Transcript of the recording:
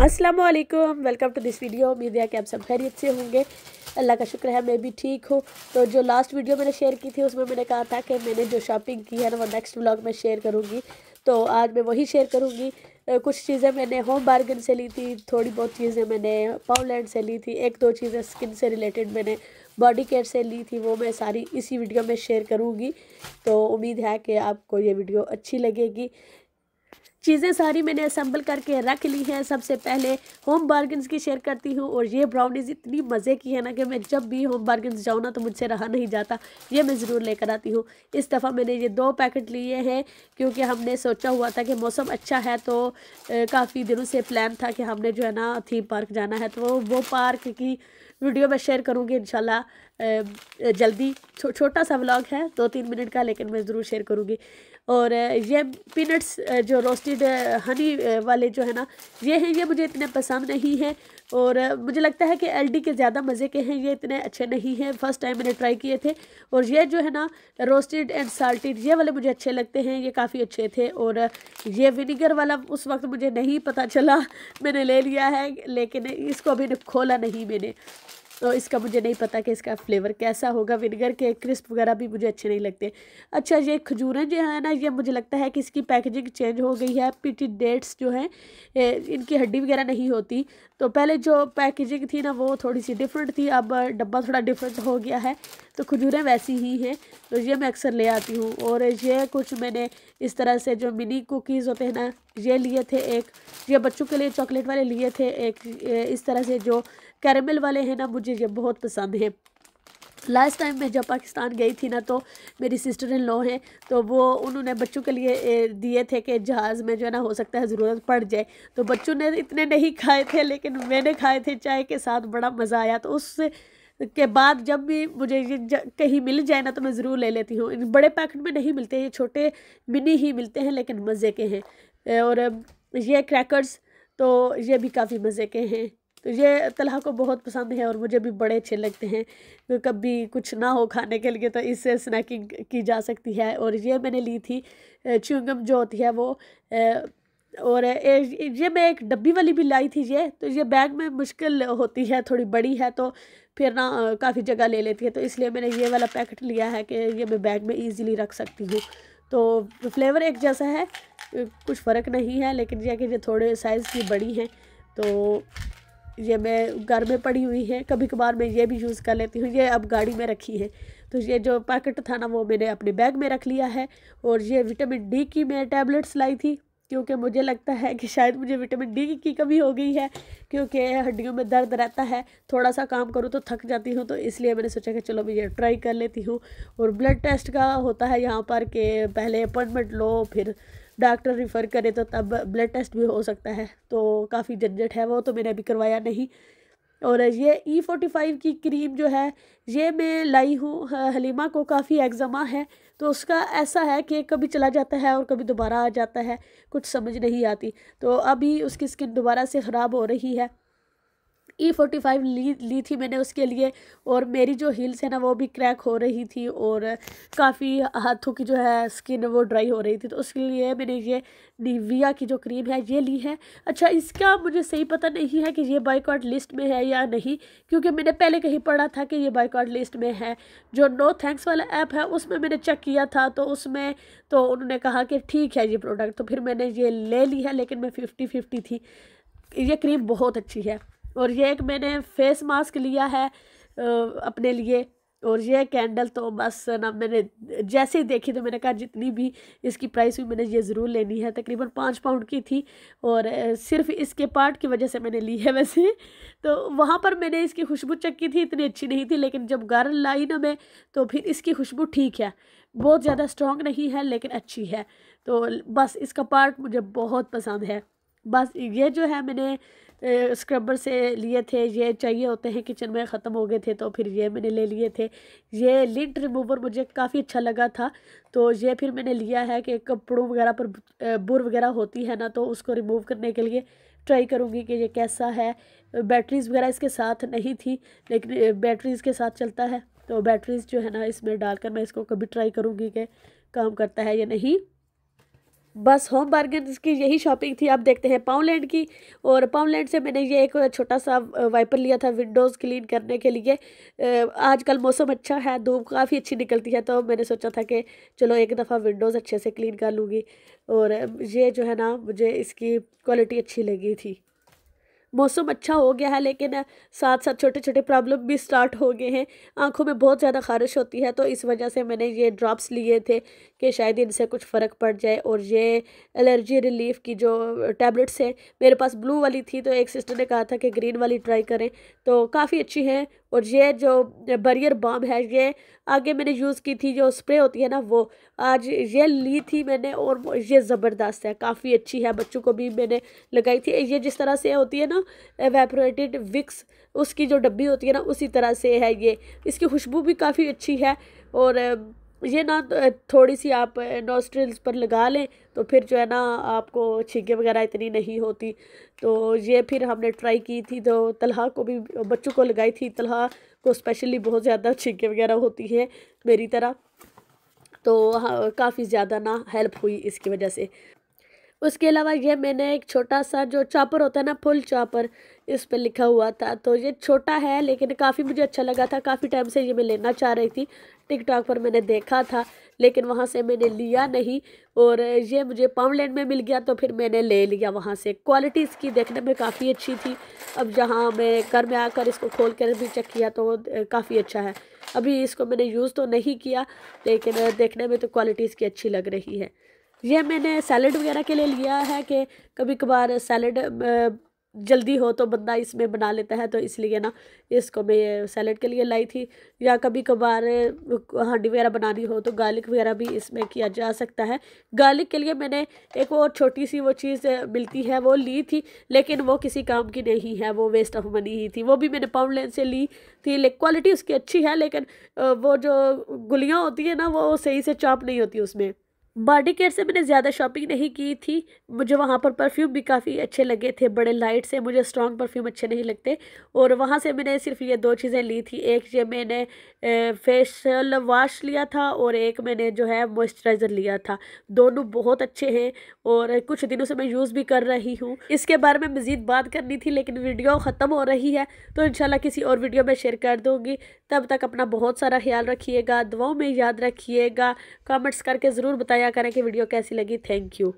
अस्सलाम वालेकुम welcome to this video उम्मीद है कि आप सब खैरियत से होंगे अल्लाह का शुक्र है मैं भी ठीक हूँ तो जो लास्ट वीडियो मैंने शेयर की थी उसमें मैंने कहा था कि मैंने जो शॉपिंग की है ना वो नेक्स्ट व्लॉग में शेयर करूँगी तो आज मैं वही शेयर करूँगी कुछ चीज़ें मैंने होम बार्गन से ली थी थोड़ी बहुत चीज़ें मैंने पाउलैंड से ली थी एक दो चीज़ें स्किन से रिलेटेड मैंने बॉडी केयर से ली थी वो मैं सारी इसी वीडियो में शेयर करूँगी तो उम्मीद है कि आपको ये वीडियो अच्छी लगेगी चीज़ें सारी मैंने असम्बल करके रख ली हैं सबसे पहले होम बार्गन्स की शेयर करती हूँ और ये ब्राउनीज़ इतनी मज़े की है ना कि मैं जब भी होम बार्गन्स जाऊँ ना तो मुझसे रहा नहीं जाता ये मैं ज़रूर लेकर आती हूँ इस दफ़ा मैंने ये दो पैकेट लिए हैं क्योंकि हमने सोचा हुआ था कि मौसम अच्छा है तो काफ़ी दिनों से प्लान था कि हमने जो है ना थीम पार्क जाना है तो वो पार्क की वीडियो मैं शेयर करूँगी इन जल्दी छोटा सा व्लॉग है दो तीन मिनट का लेकिन मैं ज़रूर शेयर करूँगी और ये पीनट्स जो रोस्टेड हनी वाले जो है ना ये हैं ये मुझे इतने पसंद नहीं हैं और मुझे लगता है कि एलडी के ज़्यादा मज़े के हैं ये इतने अच्छे नहीं हैं फ़र्स्ट टाइम मैंने ट्राई किए थे और ये जो है ना रोस्टेड एंड साल्टेड ये वाले मुझे अच्छे लगते हैं ये काफ़ी अच्छे थे और ये विनीगर वाला उस वक्त मुझे नहीं पता चला मैंने ले लिया है लेकिन इसको अभी खोला नहीं मैंने तो इसका मुझे नहीं पता कि इसका फ्लेवर कैसा होगा विनेगर के क्रिस्प वगैरह भी मुझे अच्छे नहीं लगते अच्छा ये खजूरें जो है ना ये मुझे लगता है कि इसकी पैकेजिंग चेंज हो गई है पीटी डेट्स जो हैं इनकी हड्डी वगैरह नहीं होती तो पहले जो पैकेजिंग थी ना वो थोड़ी सी डिफरेंट थी अब डब्बा थोड़ा डिफरेंट हो गया है तो खजूरें वैसी ही हैं तो ये मैं अक्सर ले आती हूँ और ये कुछ मैंने इस तरह से जो मिनी कुकीज़ होते हैं ना ये लिए थे एक ये बच्चों के लिए चॉकलेट वाले लिए थे एक इस तरह से जो कैरेमल वाले हैं ना मुझे मुझे ये बहुत पसंद है लास्ट टाइम मैं जब पाकिस्तान गई थी ना तो मेरी सिस्टर इन लॉ हैं तो वो उन्होंने बच्चों के लिए दिए थे कि जहाज़ में जो है ना हो सकता है ज़रूरत पड़ जाए तो बच्चों ने इतने नहीं खाए थे लेकिन मैंने खाए थे चाय के साथ बड़ा मज़ा आया तो उससे के बाद जब भी मुझे ये कहीं मिल जाए ना तो मैं ज़रूर ले लेती हूँ इन बड़े पैकेट में नहीं मिलते ये छोटे मिनी ही मिलते हैं लेकिन मज़े के हैं और ये क्रैकर्स तो ये भी काफ़ी मज़े के हैं तो ये तलहा को बहुत पसंद है और मुझे भी बड़े अच्छे लगते हैं तो कभी कुछ ना हो खाने के लिए तो इससे स्नैकिंग की जा सकती है और ये मैंने ली थी च्यूंगम जो होती है वो और ये मैं एक डब्बी वाली भी लाई थी ये तो ये बैग में मुश्किल होती है थोड़ी बड़ी है तो फिर ना काफ़ी जगह ले लेती है तो इसलिए मैंने ये वाला पैकेट लिया है कि ये मैं बैग में ईज़िली रख सकती हूँ तो फ्लेवर एक जैसा है कुछ फ़र्क नहीं है लेकिन यह कि ये थोड़े साइज़ की बड़ी हैं तो ये मैं घर में पड़ी हुई है कभी कभार मैं ये भी यूज़ कर लेती हूँ ये अब गाड़ी में रखी है तो ये जो पैकेट था ना वो मैंने अपने बैग में रख लिया है और ये विटामिन डी की मैं टैबलेट्स लाई थी क्योंकि मुझे लगता है कि शायद मुझे विटामिन डी की कमी हो गई है क्योंकि हड्डियों में दर्द रहता है थोड़ा सा काम करूँ तो थक जाती हूँ तो इसलिए मैंने सोचा कि चलो मैं ये ट्राई कर लेती हूँ और ब्लड टेस्ट का होता है यहाँ पर कि पहले अपॉइंटमेंट लो फिर डॉक्टर रिफ़र करे तो तब ब्लड टेस्ट भी हो सकता है तो काफ़ी झंझट है वो तो मैंने अभी करवाया नहीं और ये ई फोर्टी फाइव की क्रीम जो है ये मैं लाई हूँ हलीमा को काफ़ी एग्ज़मा है तो उसका ऐसा है कि कभी चला जाता है और कभी दोबारा आ जाता है कुछ समझ नहीं आती तो अभी उसकी स्किन दोबारा से ख़राब हो रही है ई फोर्टी फाइव ली ली थी मैंने उसके लिए और मेरी जो हील्स है ना वो भी क्रैक हो रही थी और काफ़ी हाथों की जो है स्किन वो ड्राई हो रही थी तो उसके लिए मैंने ये निविया की जो क्रीम है ये ली है अच्छा इसका मुझे सही पता नहीं है कि ये बाइकआउट लिस्ट में है या नहीं क्योंकि मैंने पहले कहीं पढ़ा था कि ये बाइकआउट लिस्ट में है जो नो थैंक्स वाला ऐप है उसमें मैंने चेक किया था तो उसमें तो उन्होंने कहा कि ठीक है ये प्रोडक्ट तो फिर मैंने ये ले ली है लेकिन मैं फ़िफ्टी फिफ्टी थी ये क्रीम बहुत अच्छी है और ये एक मैंने फेस मास्क लिया है अपने लिए और ये कैंडल तो बस ना मैंने जैसे ही देखी तो मैंने कहा जितनी भी इसकी प्राइस हुई मैंने ये ज़रूर लेनी है तकरीबन पाँच पाउंड की थी और सिर्फ इसके पार्ट की वजह से मैंने ली है वैसे तो वहाँ पर मैंने इसकी खुशबू चक्की थी इतनी अच्छी नहीं थी लेकिन जब घर लाई ना मैं तो फिर इसकी खुशबू ठीक है बहुत ज़्यादा स्ट्रॉन्ग नहीं है लेकिन अच्छी है तो बस इसका पार्ट मुझे बहुत पसंद है बस ये जो है मैंने स्क्रबर से लिए थे ये चाहिए होते हैं किचन में ख़त्म हो गए थे तो फिर ये मैंने ले लिए थे ये लिंट रिमूवर मुझे काफ़ी अच्छा लगा था तो ये फिर मैंने लिया है कि कपड़ों वगैरह पर बुर वगैरह होती है ना तो उसको रिमूव करने के लिए ट्राई करूँगी कि ये कैसा है बैटरीज़ वगैरह इसके साथ नहीं थी लेकिन बैटरीज़ के साथ चलता है तो बैटरीज़ जो है ना इसमें डालकर मैं इसको कभी ट्राई करूँगी कि काम करता है या नहीं बस होम बार्गन की यही शॉपिंग थी आप देखते हैं पाउलैंड की और पाउलैंड से मैंने ये एक छोटा सा वाइपर लिया था विंडोज़ क्लीन करने के लिए आजकल मौसम अच्छा है धूप काफ़ी अच्छी निकलती है तो मैंने सोचा था कि चलो एक दफ़ा विंडोज़ अच्छे से क्लीन कर लूँगी और ये जो है ना मुझे इसकी क्वालिटी अच्छी लगी थी मौसम अच्छा हो गया है लेकिन साथ साथ छोटे छोटे प्रॉब्लम भी स्टार्ट हो गए हैं आंखों में बहुत ज़्यादा खारिश होती है तो इस वजह से मैंने ये ड्रॉप्स लिए थे कि शायद इनसे कुछ फ़र्क पड़ जाए और ये एलर्जी रिलीफ की जो टैबलेट्स हैं मेरे पास ब्लू वाली थी तो एक सिस्टर ने कहा था कि ग्रीन वाली ट्राई करें तो काफ़ी अच्छी है और ये जो बरियर बॉम है ये आगे मैंने यूज़ की थी जो स्प्रे होती है ना वो आज ये ली थी मैंने और ये ज़बरदस्त है काफ़ी अच्छी है बच्चों को भी मैंने लगाई थी ये जिस तरह से होती है ना एवेपोरेटेड विक्स उसकी जो डब्बी होती है ना उसी तरह से है ये इसकी खुशबू भी काफ़ी अच्छी है और ये ना थोड़ी सी आप नोस्ट्रिल्स पर लगा लें तो फिर जो है ना आपको छिगे वगैरह इतनी नहीं होती तो ये फिर हमने ट्राई की थी तो तलहा को भी बच्चों को लगाई थी तलहा को स्पेशली बहुत ज़्यादा छिगे वगैरह होती हैं मेरी तरह तो हाँ, काफ़ी ज़्यादा ना हेल्प हुई इसकी वजह से उसके अलावा ये मैंने एक छोटा सा जो चापर होता है ना फुल चापर इस पर लिखा हुआ था तो ये छोटा है लेकिन काफ़ी मुझे अच्छा लगा था काफ़ी टाइम से ये मैं लेना चाह रही थी टिकटॉक पर मैंने देखा था लेकिन वहाँ से मैंने लिया नहीं और ये मुझे पाउंडलैंड में मिल गया तो फिर मैंने ले लिया वहाँ से क्वालिटी इसकी देखने में काफ़ी अच्छी थी अब जहाँ मैं घर में आकर इसको खोल कर भी चेक किया तो काफ़ी अच्छा है अभी इसको मैंने यूज़ तो नहीं किया लेकिन देखने में तो क्वालिटी इसकी अच्छी लग रही है यह मैंने सैलड वगैरह के लिए लिया है कि कभी कभार सैलड जल्दी हो तो बंदा इसमें बना लेता है तो इसलिए ना इसको मैं सैलड के लिए लाई थी या कभी कभार हांडी वगैरह बनानी हो तो गार्लिक वगैरह भी इसमें किया जा सकता है गार्लिक के लिए मैंने एक वो छोटी सी वो चीज़ मिलती है वो ली थी लेकिन वो किसी काम की नहीं है वो वेस्ट ऑफ मनी ही थी वो भी मैंने पाउंड लेन से ली थी क्वालिटी उसकी अच्छी है लेकिन वो जो गुलियाँ होती है ना वो सही से चाप नहीं होती उसमें बॉडी केयर से मैंने ज़्यादा शॉपिंग नहीं की थी मुझे वहाँ पर परफ्यूम भी काफ़ी अच्छे लगे थे बड़े लाइट से मुझे स्ट्रॉन्ग परफ्यूम अच्छे नहीं लगते और वहाँ से मैंने सिर्फ ये दो चीज़ें ली थी एक ये मैंने फेशल वाश लिया था और एक मैंने जो है मॉइस्चराइज़र लिया था दोनों बहुत अच्छे हैं और कुछ दिनों से मैं यूज़ भी कर रही हूँ इसके बारे में मज़ीद बात करनी थी लेकिन वीडियो ख़त्म हो रही है तो इन किसी और वीडियो में शेयर कर दूँगी तब तक अपना बहुत सारा ख्याल रखिएगा दुआओं में याद रखिएगा कमेंट्स करके ज़रूर बताया बताया करें कि वीडियो कैसी लगी थैंक यू